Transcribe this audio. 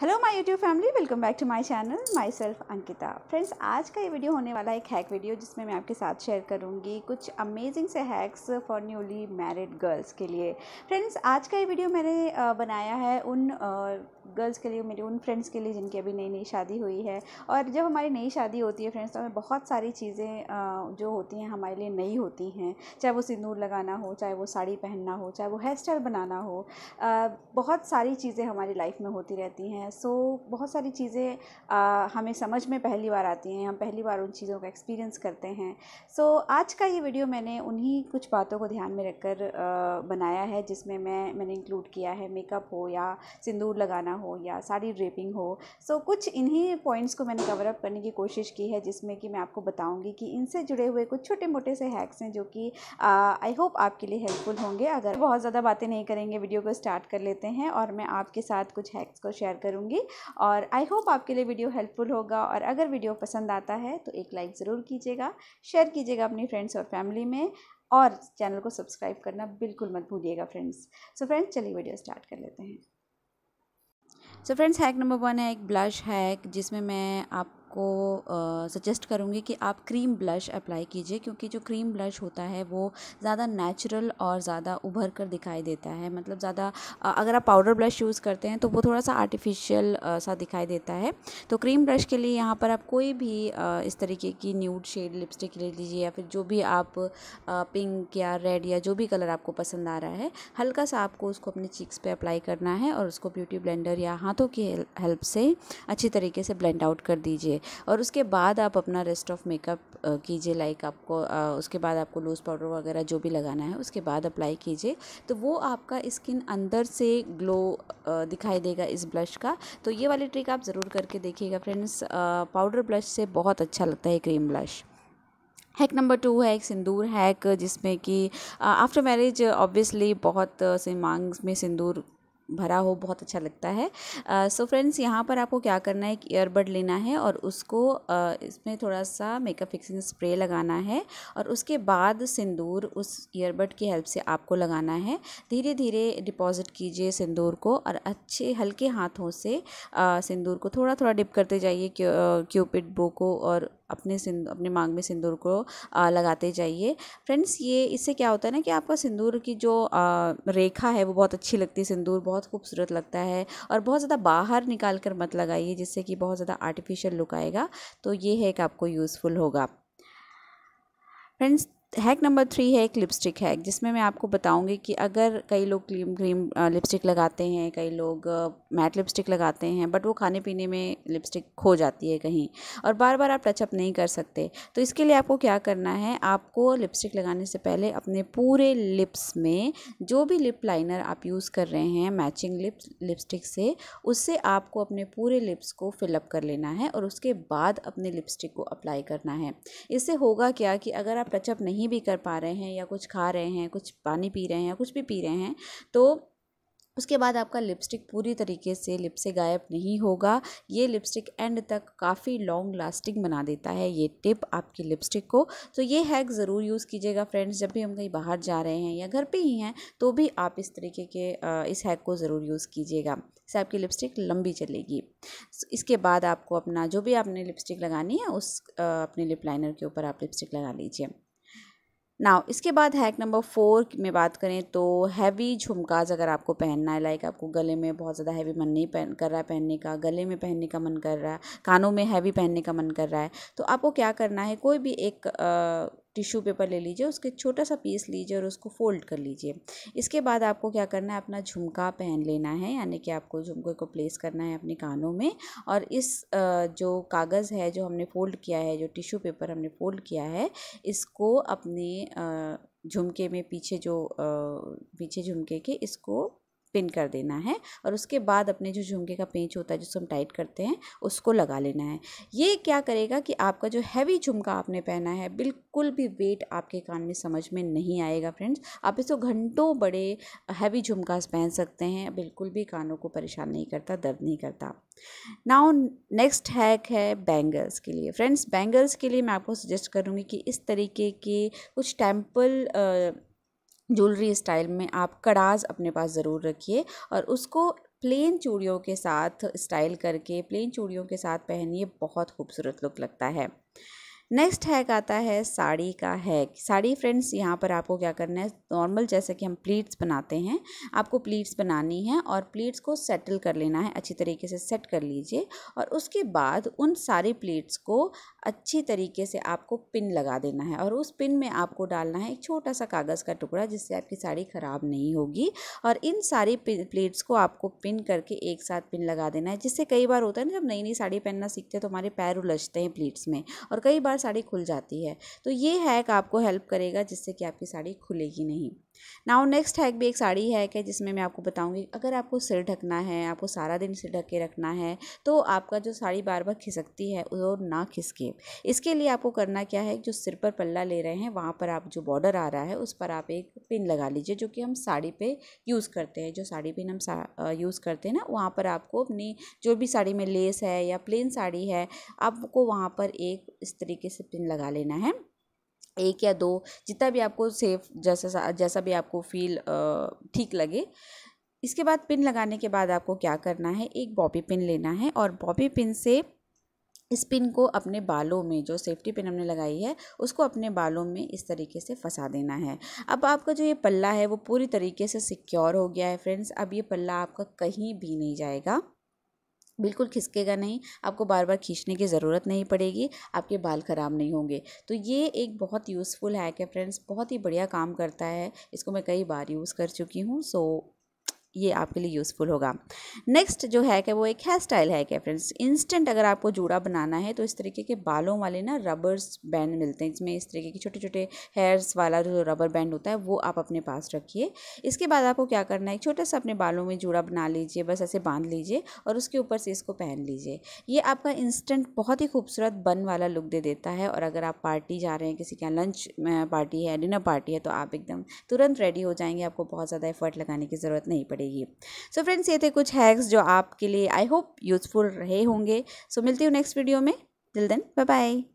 hello my YouTube family welcome back to my channel myself Ankita friends आज का ये video होने वाला एक हैक वीडियो जिसमें मैं आपके साथ शेयर करूंगी कुछ अमेजिंग से hacks for newly married girls के लिए फ्रेंड्स आज का ये वीडियो मैंने बनाया है उन गर्ल्स के लिए मेरे उन फ्रेंड्स के लिए जिनकी अभी नई नई शादी हुई है और जब हमारी नई शादी होती है फ्रेंड्स तो हमें बहुत सारी चीज़ें जो होती हैं हमारे लिए नई होती हैं चाहे वो सिंदूर लगाना हो चाहे वो साड़ी पहनना हो चाहे वो हेयर स्टाइल बनाना हो बहुत सारी चीज़ें हमारी लाइफ में होती रहती हैं हैं सो बहुत सारी चीज़ें हमें समझ में पहली बार आती हैं हम पहली बार उन चीज़ों का एक्सपीरियंस करते हैं सो आज का ये वीडियो मैंने उन्हीं कुछ बातों को ध्यान में रखकर बनाया है जिसमें मैं मैंने इंक्लूड किया है मेकअप हो या सिंदूर लगाना हो या साड़ी ड्रेपिंग हो सो कुछ इन्हीं पॉइंट्स को मैंने कवरअप करने की कोशिश की है जिसमें कि मैं आपको बताऊँगी कि इनसे जुड़े हुए कुछ छोटे मोटे से हैक्स हैं जो कि आई होप आपके लिए हेल्पफुल होंगे अगर बहुत ज़्यादा बातें नहीं करेंगे वीडियो को स्टार्ट कर लेते हैं और मैं आपके साथ कुछ हैक्स को शेयर कर करूँगी और आई होप आपके लिए वीडियो हेल्पफुल होगा और अगर वीडियो पसंद आता है तो एक लाइक ज़रूर कीजिएगा शेयर कीजिएगा अपनी फ्रेंड्स और फैमिली में और चैनल को सब्सक्राइब करना बिल्कुल मत भूलिएगा फ्रेंड्स सो फ्रेंड्स चलिए वीडियो स्टार्ट कर लेते हैं so friends hack number one है एक ब्लश हैक जिसमें मैं आप आपको सजेस्ट करूँगी कि आप क्रीम ब्लश अप्लाई कीजिए क्योंकि जो क्रीम ब्लश होता है वो ज़्यादा नेचुरल और ज़्यादा उभर कर दिखाई देता है मतलब ज़्यादा अगर आप पाउडर ब्लश यूज़ करते हैं तो वो थोड़ा सा आर्टिफिशियल सा दिखाई देता है तो क्रीम ब्रश के लिए यहाँ पर आप कोई भी इस तरीके की न्यूड शेड लिपस्टिक ले लीजिए या फिर जो भी आप पिंक या रेड या जो भी कलर आपको पसंद आ रहा है हल्का सा आपको उसको अपने चीक्स पे अप्लाई करना है और उसको ब्यूटी ब्लेंडर या हाथों की हेल्प से अच्छी तरीके से ब्लेंड आउट कर दीजिए और उसके बाद आप अपना रेस्ट ऑफ मेकअप कीजिए लाइक आपको उसके बाद आपको लूज़ पाउडर वगैरह जो भी लगाना है उसके बाद अप्लाई कीजिए तो वो आपका स्किन अंदर से ग्लो दिखाई देगा इस ब्लश का तो ये वाली ट्रिक आप ज़रूर करके देखिएगा फ्रेंड्स पाउडर ब्लश से बहुत अच्छा लगता है cream blush hack number two है एक सिंदूर हैक जिसमें कि आफ्टर मैरिज ऑब्वियसली बहुत से मांग में सिंदूर भरा हो बहुत अच्छा लगता है सो फ्रेंड्स यहाँ पर आपको क्या करना है एक ईयरबड लेना है और उसको uh, इसमें थोड़ा सा मेकअप फिक्सिंग स्प्रे लगाना है और उसके बाद सिंदूर उस ईयरबड की हेल्प से आपको लगाना है धीरे धीरे डिपॉजिट कीजिए सिंदूर को और अच्छे हल्के हाथों से uh, सिंदूर को थोड़ा थोड़ा डिप करते जाइए क्यूपिड बो को और अपने सिंद अपने मांग में सिंदूर को लगाते जाइए फ्रेंड्स ये इससे क्या होता है ना कि आपका सिंदूर की जो रेखा है वो बहुत अच्छी लगती है सिंदूर बहुत खूबसूरत लगता है और बहुत ज़्यादा बाहर निकाल कर मत लगाइए जिससे कि बहुत ज़्यादा आर्टिफिशियल लुक आएगा तो ये है कि आपको यूज़फुल होगा फ्रेंड्स हैक नंबर थ्री है एक लिपस्टिक हैक जिसमें मैं आपको बताऊंगी कि अगर कई लोग क्रीम क्रीम लिपस्टिक लगाते हैं कई लोग मैट लिपस्टिक लगाते हैं बट वो खाने पीने में लिपस्टिक खो जाती है कहीं और बार बार आप टचअप नहीं कर सकते तो इसके लिए आपको क्या करना है आपको लिपस्टिक लगाने से पहले अपने पूरे लिप्स में जो भी लिप लाइनर आप यूज़ कर रहे हैं मैचिंग लिप लिपस्टिक से उससे आपको अपने पूरे लिप्स को फिलअप कर लेना है और उसके बाद अपने लिपस्टिक को अप्लाई करना है इससे होगा क्या कि अगर आप टचअप नहीं नहीं भी कर पा रहे हैं या कुछ खा रहे हैं कुछ पानी पी रहे हैं या कुछ भी पी रहे हैं तो उसके बाद आपका लिपस्टिक पूरी तरीके से लिप से गायब नहीं होगा ये लिपस्टिक एंड तक काफ़ी लॉन्ग लास्टिंग बना देता है ये टिप आपकी लिपस्टिक को तो ये हैक ज़रूर यूज़ कीजिएगा फ्रेंड्स जब भी हम कहीं बाहर जा रहे हैं या घर पे ही हैं तो भी आप इस तरीके के इस हैक को ज़रूर यूज़ कीजिएगा इससे आपकी लिपस्टिक लंबी चलेगी इसके बाद आपको अपना जो भी आपने लिपस्टिक लगानी है उस अपने लिप लाइनर के ऊपर आप लिपस्टिक लगा लीजिए नाउ इसके बाद हैक नंबर फोर में बात करें तो हैवी झुमकाज अगर आपको पहनना है लाइक आपको गले में बहुत ज़्यादा हैवी मन नहीं पहन कर रहा है पहनने का गले में पहनने का मन कर रहा है कानों में हैवी पहनने का मन कर रहा है तो आपको क्या करना है कोई भी एक आ, टिश्यू पेपर ले लीजिए उसके छोटा सा पीस लीजिए और उसको फोल्ड कर लीजिए इसके बाद आपको क्या करना है अपना झुमका पहन लेना है यानी कि आपको झुमके को प्लेस करना है अपने कानों में और इस जो कागज़ है जो हमने फोल्ड किया है जो टिश्यू पेपर हमने फोल्ड किया है इसको अपने झुमके में पीछे जो पीछे झुमके के इसको पिन कर देना है और उसके बाद अपने जो झुमके का पेंच होता है जिसको हम टाइट करते हैं उसको लगा लेना है ये क्या करेगा कि आपका जो हैवी झुमका आपने पहना है बिल्कुल भी वेट आपके कान में समझ में नहीं आएगा फ्रेंड्स आप इसको घंटों बड़े हैवी झुमका पहन सकते हैं बिल्कुल भी कानों को परेशान नहीं करता दर्द नहीं करता नाउ नेक्स्ट हैक है बैंगल्स के लिए फ्रेंड्स बैंगल्स के लिए मैं आपको सजेस्ट करूँगी कि इस तरीके के कुछ टेम्पल ज्वेलरी स्टाइल में आप कड़ाज अपने पास ज़रूर रखिए और उसको प्लेन चूड़ियों के साथ स्टाइल करके प्लेन चूड़ियों के साथ पहनिए बहुत खूबसूरत लुक लगता है नेक्स्ट हैक आता है साड़ी का हैक साड़ी फ्रेंड्स यहाँ पर आपको क्या करना है नॉर्मल जैसे कि हम प्लीट्स बनाते हैं आपको प्लीट्स बनानी है और प्लीट्स को सेटल कर लेना है अच्छी तरीके से सेट कर लीजिए और उसके बाद उन सारी प्लीट्स को अच्छी तरीके से आपको पिन लगा देना है और उस पिन में आपको डालना है एक छोटा सा कागज़ का टुकड़ा जिससे आपकी साड़ी ख़राब नहीं होगी और इन सारी प्लीट्स को आपको पिन करके एक साथ पिन लगा देना है जिससे कई बार होता है ना जब नई नई साड़ी पहनना सीखते हैं तो हमारे पैर उलझते हैं प्लीट्स में और कई बार साड़ी खुल जाती है तो ये हैक आपको हेल्प करेगा जिससे कि आपकी साड़ी खुलेगी नहीं नाउ नेक्स्ट हैक भी एक साड़ी है है जिसमें मैं आपको बताऊंगी अगर आपको सिर ढकना है आपको सारा दिन सिर ढक के रखना है तो आपका जो साड़ी बार बार खिसकती है वो ना खिसके इसके लिए आपको करना क्या है जो सिर पर पल्ला ले रहे हैं वहाँ पर आप जो बॉर्डर आ रहा है उस पर आप एक पिन लगा लीजिए जो कि हम साड़ी पर यूज़ करते हैं जो साड़ी पिन हम यूज़ करते हैं ना वहाँ पर आपको अपनी जो भी साड़ी में लेस है या प्लेन साड़ी है आपको वहाँ पर एक इस तरीके से पिन लगा लेना है एक या दो जितना भी आपको सेफ़ जैसा जैसा भी आपको फ़ील ठीक लगे इसके बाद पिन लगाने के बाद आपको क्या करना है एक बॉबी पिन लेना है और बॉबी पिन से इस पिन को अपने बालों में जो सेफ्टी पिन हमने लगाई है उसको अपने बालों में इस तरीके से फंसा देना है अब आपका जो ये पल्ला है वो पूरी तरीके से सिक्योर हो गया है फ्रेंड्स अब ये पल्ला आपका कहीं भी नहीं जाएगा बिल्कुल खिसकेगा नहीं आपको बार बार खींचने की ज़रूरत नहीं पड़ेगी आपके बाल ख़राब नहीं होंगे तो ये एक बहुत यूज़फुल हैक है फ्रेंड्स बहुत ही बढ़िया काम करता है इसको मैं कई बार यूज़ कर चुकी हूँ सो ये आपके लिए यूज़फुल होगा नेक्स्ट जो है कि वो एक हेयर स्टाइल है क्या फ्रेंड्स इंस्टेंट अगर आपको जूड़ा बनाना है तो इस तरीके के बालों वाले ना रबर्स बैंड मिलते हैं इसमें इस तरीके के छोटे छोटे हेयर्स वाला जो रबर बैंड होता है वो आप अपने पास रखिए इसके बाद आपको क्या करना है एक छोटा सा अपने बालों में जूड़ा बना लीजिए बस ऐसे बांध लीजिए और उसके ऊपर से इसको पहन लीजिए ये आपका इंस्टेंट बहुत ही खूबसूरत बन वाला लुक दे देता है और अगर आप पार्टी जा रहे हैं किसी के यहाँ लंच पार्टी है डिनर पार्टी है तो आप एकदम तुरंत रेडी हो जाएंगे आपको बहुत ज़्यादा एफर्ट लगाने की ज़रूरत नहीं पड़ेगी पड़ेगी सो so फ्रेंड्स ये थे कुछ हैक्स जो आपके लिए आई होप यूज़फुल रहे होंगे सो so मिलती हूँ नेक्स्ट वीडियो में टिल देन बाय बाय